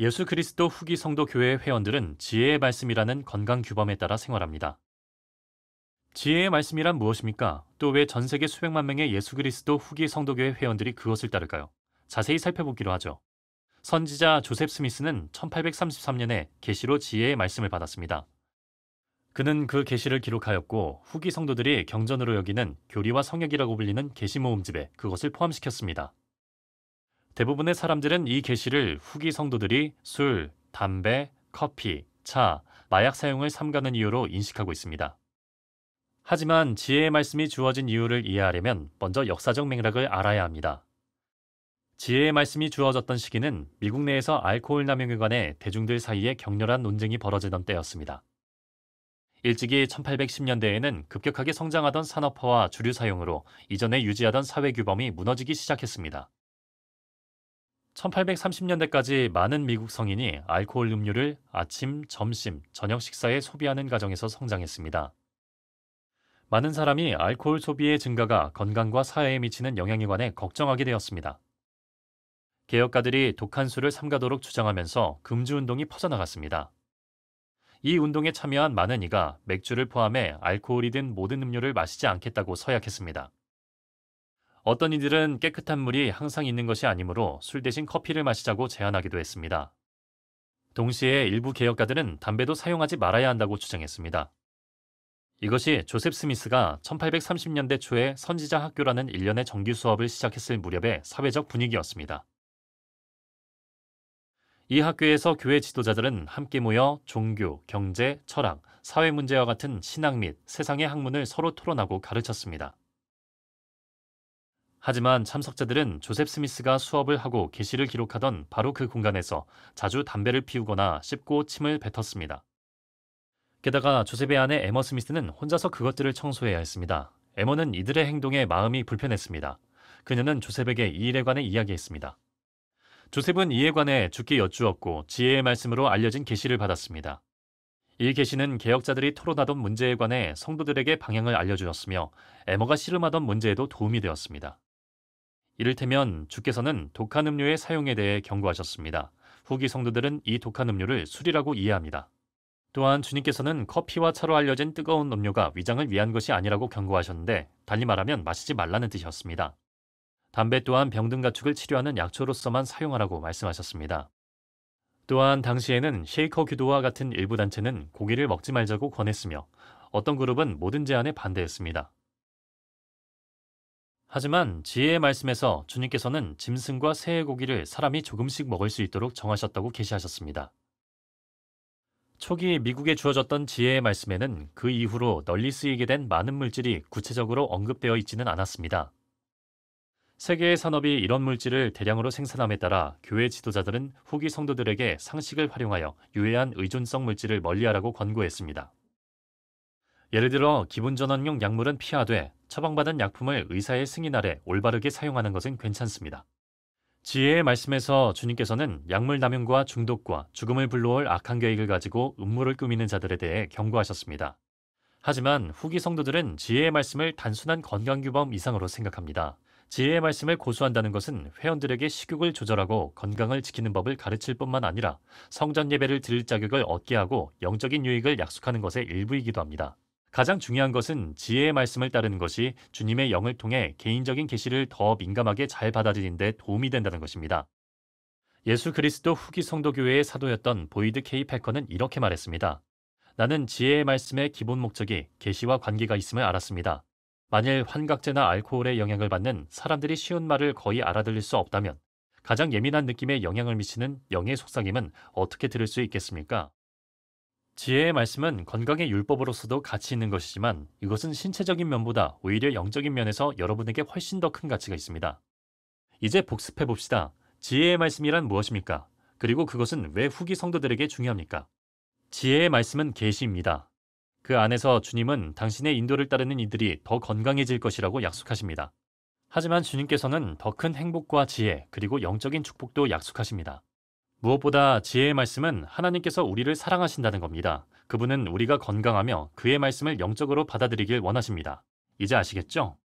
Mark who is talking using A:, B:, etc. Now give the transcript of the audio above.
A: 예수 그리스도 후기 성도 교회의 회원들은 지혜의 말씀이라는 건강 규범에 따라 생활합니다. 지혜의 말씀이란 무엇입니까? 또 왜 전 세계 수백만 명의 예수 그리스도 후기 성도교회 회원들이 그것을 따를까요? 자세히 살펴보기로 하죠. 선지자 조셉 스미스는 1833년에 계시로 지혜의 말씀을 받았습니다. 그는 그 계시를 기록하였고 후기 성도들이 경전으로 여기는 교리와 성역이라고 불리는 계시 모음집에 그것을 포함시켰습니다. 대부분의 사람들은 이 계시를 후기 성도들이 술, 담배, 커피, 차, 마약 사용을 삼가는 이유로 인식하고 있습니다. 하지만 지혜의 말씀이 주어진 이유를 이해하려면 먼저 역사적 맥락을 알아야 합니다. 지혜의 말씀이 주어졌던 시기는 미국 내에서 알코올 남용에 관해 대중들 사이에 격렬한 논쟁이 벌어지던 때였습니다. 일찍이 1810년대에는 급격하게 성장하던 산업화와 주류 사용으로 이전에 유지하던 사회 규범이 무너지기 시작했습니다. 1830년대까지 많은 미국 성인이 알코올 음료를 아침, 점심, 저녁 식사에 소비하는 가정에서 성장했습니다. 많은 사람이 알코올 소비의 증가가 건강과 사회에 미치는 영향에 관해 걱정하게 되었습니다. 개혁가들이 독한 술을 삼가도록 주장하면서 금주 운동이 퍼져나갔습니다. 이 운동에 참여한 많은 이가 맥주를 포함해 알코올이 든 모든 음료를 마시지 않겠다고 서약했습니다. 어떤 이들은 깨끗한 물이 항상 있는 것이 아니므로 술 대신 커피를 마시자고 제안하기도 했습니다. 동시에 일부 개혁가들은 담배도 사용하지 말아야 한다고 주장했습니다. 이것이 조셉 스미스가 1830년대 초에 선지자 학교라는 일련의 정규 수업을 시작했을 무렵의 사회적 분위기였습니다. 이 학교에서 교회 지도자들은 함께 모여 종교, 경제, 철학, 사회 문제와 같은 신앙및 세상의 학문을 서로 토론하고 가르쳤습니다. 하지만 참석자들은 조셉 스미스가 수업을 하고 계시를 기록하던 바로 그 공간에서 자주 담배를 피우거나 씹고 침을 뱉었습니다. 게다가 조셉의 아내 에머 스미스는 혼자서 그것들을 청소해야 했습니다. 에머는 이들의 행동에 마음이 불편했습니다. 그녀는 조셉에게 이 일에 관해 이야기했습니다. 조셉은 이에 관해 죽게 여쭈었고 지혜의 말씀으로 알려진 계시를 받았습니다. 이 계시는 개혁자들이 토론하던 문제에 관해 성도들에게 방향을 알려주었으며 에머가 씨름하던 문제에도 도움이 되었습니다. 이를테면 주께서는 독한 음료의 사용에 대해 경고하셨습니다. 후기 성도들은 이 독한 음료를 술이라고 이해합니다. 또한 주님께서는 커피와 차로 알려진 뜨거운 음료가 위장을 위한 것이 아니라고 경고하셨는데 달리 말하면 마시지 말라는 뜻이었습니다. 담배 또한 병든 가축을 치료하는 약초로서만 사용하라고 말씀하셨습니다. 또한 당시에는 쉐이커 교도와 같은 일부 단체는 고기를 먹지 말자고 권했으며 어떤 그룹은 모든 제안에 반대했습니다. 하지만 지혜의 말씀에서 주님께서는 짐승과 새의 고기를 사람이 조금씩 먹을 수 있도록 정하셨다고 게시하셨습니다 초기 미국에 주어졌던 지혜의 말씀에는 그 이후로 널리 쓰이게 된 많은 물질이 구체적으로 언급되어 있지는 않았습니다. 세계의 산업이 이런 물질을 대량으로 생산함에 따라 교회 지도자들은 후기 성도들에게 상식을 활용하여 유해한 의존성 물질을 멀리하라고 권고했습니다. 예를 들어 기본 전환용 약물은 피하되 처방받은 약품을 의사의 승인 아래 올바르게 사용하는 것은 괜찮습니다. 지혜의 말씀에서 주님께서는 약물 남용과 중독과 죽음을 불러올 악한 계획을 가지고 음모를 꾸미는 자들에 대해 경고하셨습니다. 하지만 후기 성도들은 지혜의 말씀을 단순한 건강규범 이상으로 생각합니다. 지혜의 말씀을 고수한다는 것은 회원들에게 식욕을 조절하고 건강을 지키는 법을 가르칠 뿐만 아니라 성전 예배를 드릴 자격을 얻게 하고 영적인 유익을 약속하는 것의 일부이기도 합니다. 가장 중요한 것은 지혜의 말씀을 따르는 것이 주님의 영을 통해 개인적인 계시를 더 민감하게 잘 받아들이는 데 도움이 된다는 것입니다. 예수 그리스도 후기 성도교회의 사도였던 보이드 케이 패커는 이렇게 말했습니다. 나는 지혜의 말씀의 기본 목적이 계시와 관계가 있음을 알았습니다. 만일 환각제나 알코올의 영향을 받는 사람들이 쉬운 말을 거의 알아들을 수 없다면 가장 예민한 느낌에 영향을 미치는 영의 속삭임은 어떻게 들을 수 있겠습니까? 지혜의 말씀은 건강의 율법으로서도 가치 있는 것이지만 이것은 신체적인 면보다 오히려 영적인 면에서 여러분에게 훨씬 더 큰 가치가 있습니다. 이제 복습해 봅시다. 지혜의 말씀이란 무엇입니까? 그리고 그것은 왜 후기 성도들에게 중요합니까? 지혜의 말씀은 계시입니다. 그 안에서 주님은 당신의 인도를 따르는 이들이 더 건강해질 것이라고 약속하십니다. 하지만 주님께서는 더 큰 행복과 지혜 그리고 영적인 축복도 약속하십니다. 무엇보다 지혜의 말씀은 하나님께서 우리를 사랑하신다는 겁니다. 그분은 우리가 건강하며 그의 말씀을 영적으로 받아들이길 원하십니다. 이제 아시겠죠?